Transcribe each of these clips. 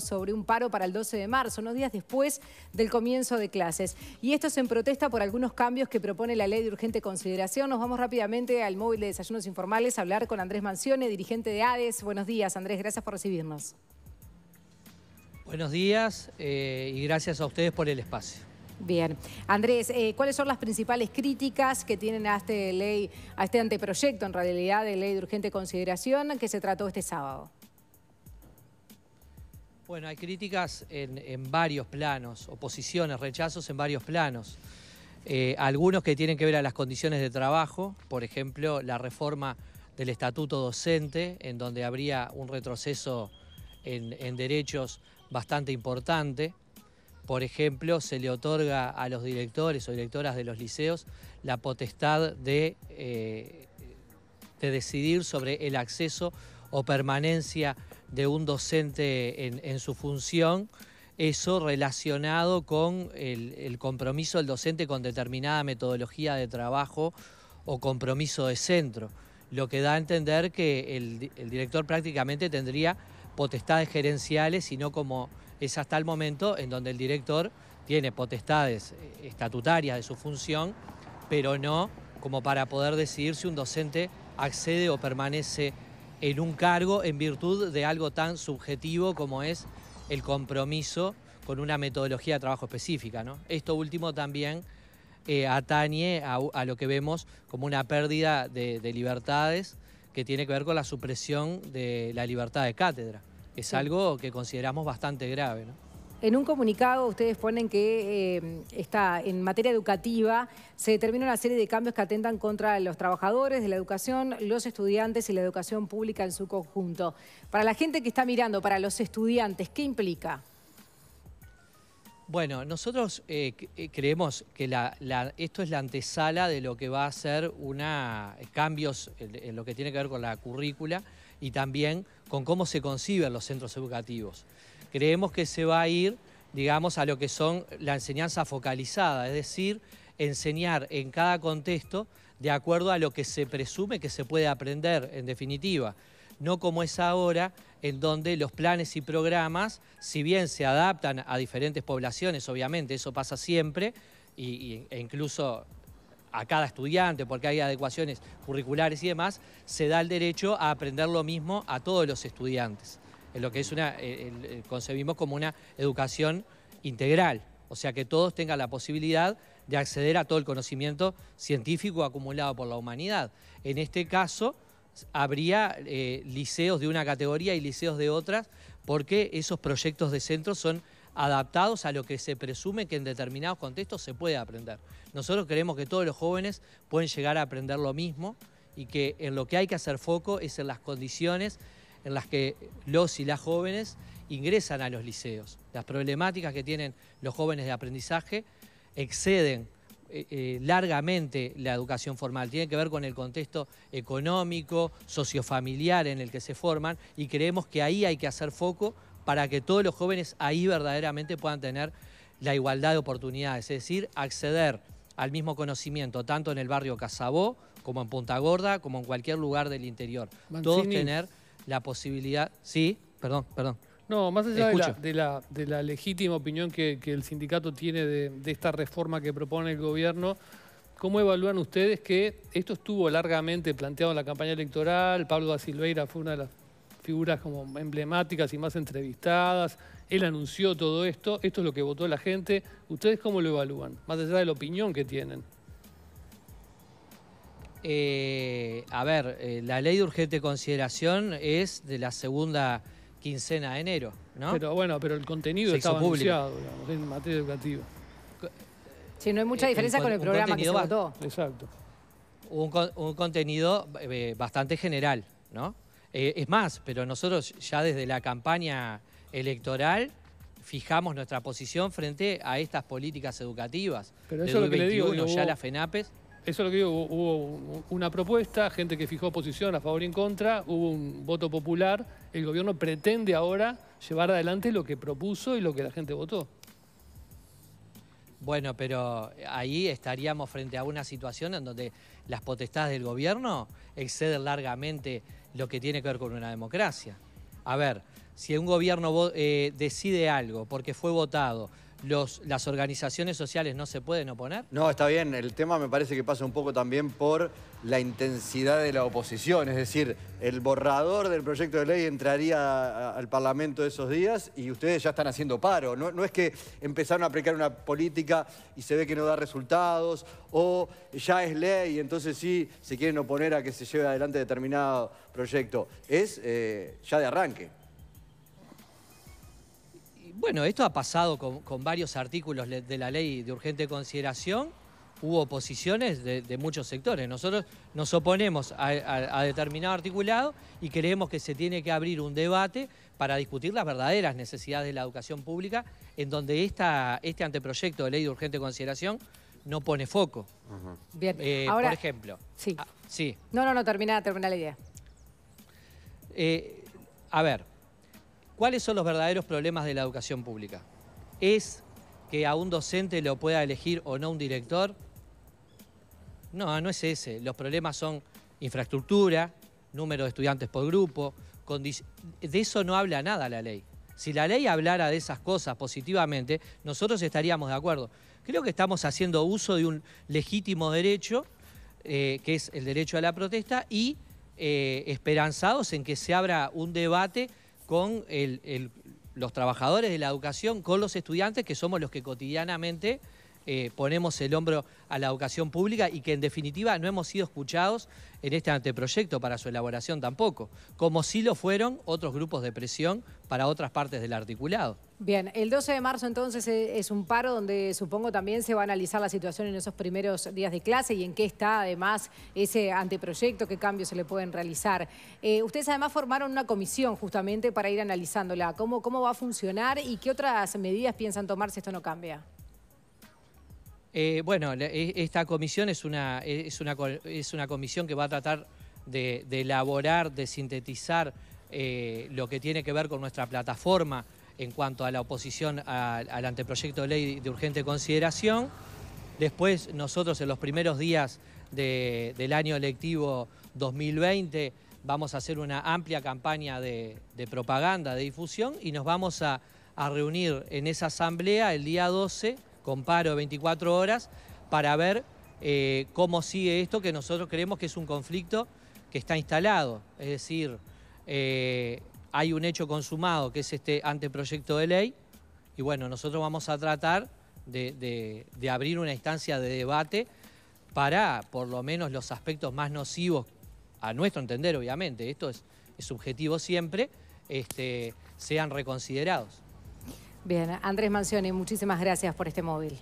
sobre un paro para el 12 de marzo, unos días después del comienzo de clases. Y esto es en protesta por algunos cambios que propone la ley de urgente consideración. Nos vamos rápidamente al móvil de desayunos informales a hablar con Andrés Mancione, dirigente de ADES. Buenos días, Andrés, gracias por recibirnos. Buenos días eh, y gracias a ustedes por el espacio. Bien. Andrés, eh, ¿cuáles son las principales críticas que tienen a este, ley, a este anteproyecto, en realidad, de ley de urgente consideración que se trató este sábado? Bueno, hay críticas en, varios planos, oposiciones, rechazos en varios planos. Eh, algunos que tienen que ver a las condiciones de trabajo, por ejemplo, la reforma del estatuto docente, en donde habría un retroceso en, derechos bastante importante. Por ejemplo, se le otorga a los directores o directoras de los liceos la potestad de eh, decidir sobre el acceso o permanencia de un docente en, su función, eso relacionado con el, compromiso del docente con determinada metodología de trabajo o compromiso de centro, lo que da a entender que el, el director prácticamente tendría potestades gerenciales sino no como es hasta el momento en donde el director tiene potestades estatutarias de su función, pero no como para poder decidir si un docente accede o permanece en un cargo en virtud de algo tan subjetivo como es el compromiso con una metodología de trabajo específica. Esto último también eh, atañe a, lo que vemos como una pérdida de, libertades que tiene que ver con la supresión de la libertad de cátedra. Es algo que consideramos bastante grave. En un comunicado ustedes ponen que eh, está en materia educativa se determina una serie de cambios que atentan contra los trabajadores de la educación, los estudiantes y la educación pública en su conjunto. Para la gente que está mirando, para los estudiantes, ¿qué implica? Bueno, nosotros eh, eh, creemos que esto es la antesala de lo que va a ser una, cambios en lo que tiene que ver con la currícula y también con cómo se conciben los centros educativos creemos que se va a ir, digamos, a lo que son la enseñanza focalizada, es decir, enseñar en cada contexto de acuerdo a lo que se presume que se puede aprender, en definitiva. No como es ahora, en donde los planes y programas, si bien se adaptan a diferentes poblaciones, obviamente, eso pasa siempre, y, e incluso a cada estudiante, porque hay adecuaciones curriculares y demás, se da el derecho a aprender lo mismo a todos los estudiantes en lo que es una, eh, concebimos como una educación integral, o sea que todos tengan la posibilidad de acceder a todo el conocimiento científico acumulado por la humanidad. En este caso, habría eh, liceos de una categoría y liceos de otras, porque esos proyectos de centro son adaptados a lo que se presume que en determinados contextos se puede aprender. Nosotros creemos que todos los jóvenes pueden llegar a aprender lo mismo y que en lo que hay que hacer foco es en las condiciones en las que los y las jóvenes ingresan a los liceos. Las problemáticas que tienen los jóvenes de aprendizaje exceden eh, eh, largamente la educación formal, tiene que ver con el contexto económico, sociofamiliar en el que se forman y creemos que ahí hay que hacer foco para que todos los jóvenes ahí verdaderamente puedan tener la igualdad de oportunidades, es decir, acceder al mismo conocimiento, tanto en el barrio Casabó, como en Punta Gorda, como en cualquier lugar del interior. Todos tener la posibilidad. Sí, perdón, perdón. No, más allá de la, de la, legítima opinión que, el sindicato tiene de, de, esta reforma que propone el gobierno, ¿cómo evalúan ustedes que esto estuvo largamente planteado en la campaña electoral? Pablo da Silveira fue una de las figuras como emblemáticas y más entrevistadas. Él anunció todo esto, esto es lo que votó la gente. ¿Ustedes cómo lo evalúan? Más allá de la opinión que tienen. Eh, a ver, eh, la ley de urgente consideración es de la segunda quincena de enero, ¿no? Pero bueno, pero el contenido está anunciado en materia educativa. Sí, no hay mucha eh, diferencia con el programa que se votó. Exacto. Un, contenido bastante general, ¿no? es más, pero nosotros ya desde la campaña electoral fijamos nuestra posición frente a estas políticas educativas. Pero eso es lo que digo. ya eso es lo que digo, hubo una propuesta, gente que fijó posición a favor y en contra, hubo un voto popular, el gobierno pretende ahora llevar adelante lo que propuso y lo que la gente votó. Bueno, pero ahí estaríamos frente a una situación en donde las potestades del gobierno exceden largamente lo que tiene que ver con una democracia. A ver, si un gobierno eh, decide algo porque fue votado, las organizaciones sociales no se pueden oponer? No, está bien. El tema me parece que pasa un poco también por la intensidad de la oposición. Es decir, el borrador del proyecto de ley entraría al Parlamento esos días y ustedes ya están haciendo paro. No, es que empezaron a aplicar una política y se ve que no da resultados o ya es ley y entonces sí se quieren oponer a que se lleve adelante determinado proyecto. Es eh, ya de arranque. Bueno, esto ha pasado con, varios artículos de la ley de urgente consideración. Hubo posiciones de, muchos sectores. Nosotros nos oponemos a, determinado articulado y creemos que se tiene que abrir un debate para discutir las verdaderas necesidades de la educación pública, en donde esta, este anteproyecto de ley de urgente consideración no pone foco. Bien, eh, ahora... Por ejemplo. Sí. Ah, sí. No, no, no, termina, termina la idea. Eh, a ver, ¿Cuáles son los verdaderos problemas de la educación pública? ¿Es que a un docente lo pueda elegir o no un director? No, no es ese. Los problemas son infraestructura, número de estudiantes por grupo. De eso no habla nada la ley. Si la ley hablara de esas cosas positivamente, nosotros estaríamos de acuerdo. Creo que estamos haciendo uso de un legítimo derecho, eh, que es el derecho a la protesta, y eh, esperanzados en que se abra un debate con los trabajadores de la educación, con los estudiantes, que somos los que cotidianamente eh, ponemos el hombro a la educación pública y que en definitiva no hemos sido escuchados en este anteproyecto para su elaboración tampoco, como sí lo fueron otros grupos de presión para otras partes del articulado. Bien, el 12 de marzo entonces eh, es un paro donde supongo también se va a analizar la situación en esos primeros días de clase y en qué está además ese anteproyecto, qué cambios se le pueden realizar. Eh, ustedes además formaron una comisión justamente para ir analizándola. ¿Cómo va a funcionar y qué otras medidas piensan tomar si esto no cambia? Eh, bueno, e, esta comisión es una, e, es, una, comisión que va a tratar de, elaborar, de sintetizar eh, lo que tiene que ver con nuestra plataforma en cuanto a la oposición al anteproyecto de ley de urgente consideración. Después nosotros en los primeros días del año electivo 2020 vamos a hacer una amplia campaña de, propaganda, de difusión y nos vamos a reunir en esa asamblea el día 12 con paro 24 horas para ver eh, cómo sigue esto que nosotros creemos que es un conflicto que está instalado. Es decir, eh, hay un hecho consumado que es este anteproyecto de ley y bueno, nosotros vamos a tratar de, abrir una instancia de debate para por lo menos los aspectos más nocivos, a nuestro entender obviamente, esto es, subjetivo siempre, este, sean reconsiderados. Bien, Andrés Mancioni, muchísimas gracias por este móvil.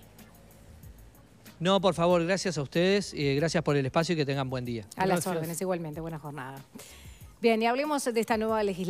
No, por favor, gracias a ustedes, y gracias por el espacio y que tengan buen día. A las órdenes, igualmente, buena jornada. Bien, y hablemos de esta nueva legislación.